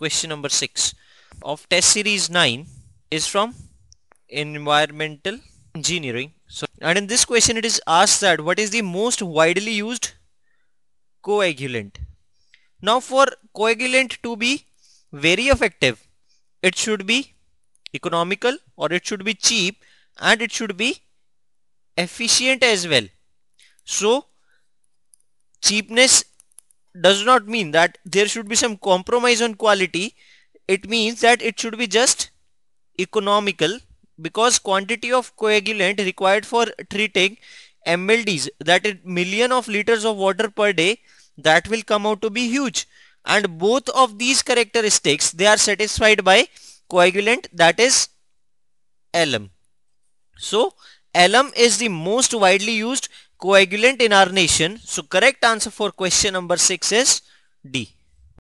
question number 6 of test series 9 is from environmental engineering so and in this question it is asked that what is the most widely used coagulant now for coagulant to be very effective it should be economical or it should be cheap and it should be efficient as well so cheapness does not mean that there should be some compromise on quality. It means that it should be just economical because quantity of coagulant required for treating MLDs that is million of liters of water per day that will come out to be huge and both of these characteristics they are satisfied by coagulant that is alum. So alum is the most widely used coagulant in our nation. So correct answer for question number 6 is D.